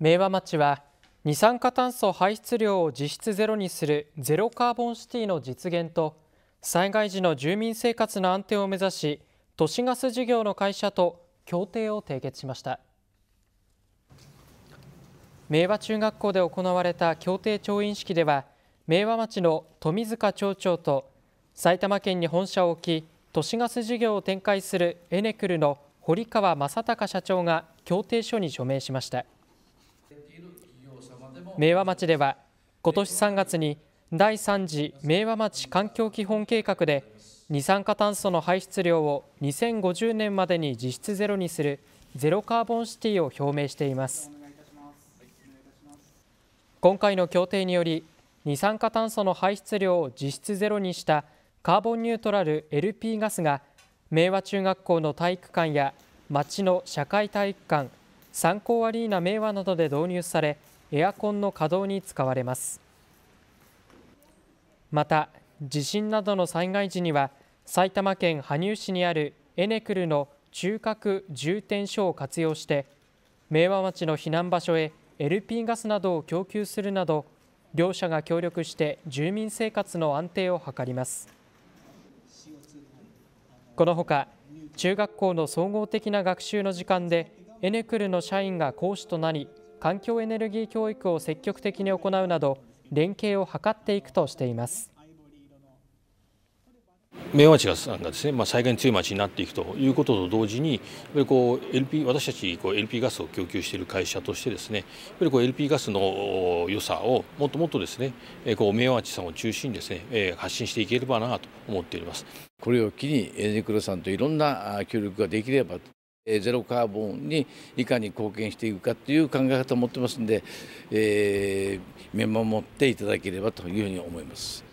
明和町は二酸化炭素排出量を実質ゼロにするゼロカーボンシティの実現と災害時の住民生活の安定を目指し都市ガス事業の会社と協定を締結しました明和中学校で行われた協定調印式では明和町の富塚町長と埼玉県に本社を置き都市ガス事業を展開するエネクルの堀川正孝社長が協定書に署名しました。明和町では今年3月に第3次明和町環境基本計画で二酸化炭素の排出量を2050年までに実質ゼロにするゼロカーボンシティを表明しています今回の協定により二酸化炭素の排出量を実質ゼロにしたカーボンニュートラル LP ガスが明和中学校の体育館や町の社会体育館、参考アリーナ明和などで導入されエアコンの稼働に使われますまた地震などの災害時には埼玉県羽生市にあるエネクルの中核充填所を活用して明和町の避難場所へ LP ガスなどを供給するなど両社が協力して住民生活の安定を図りますこのほか中学校の総合的な学習の時間でエネクルの社員が講師となり環境エネルギー教育を積極的に行うなど連携を図っていくとしています。明和町がですね、まあ、災害に強い町になっていくということと同時にこう LP 私たちこう LP ガスを供給している会社としてですねやっぱりこう LP ガスの良さをもっともっとですねこう明和町さんを中心にですね発信していければなと思っておりますこれを機にエネクロさんといろんな協力ができればゼロカーボンにいかに貢献していくかという考え方を持ってますんで、えー、見守っていただければというふうに思います。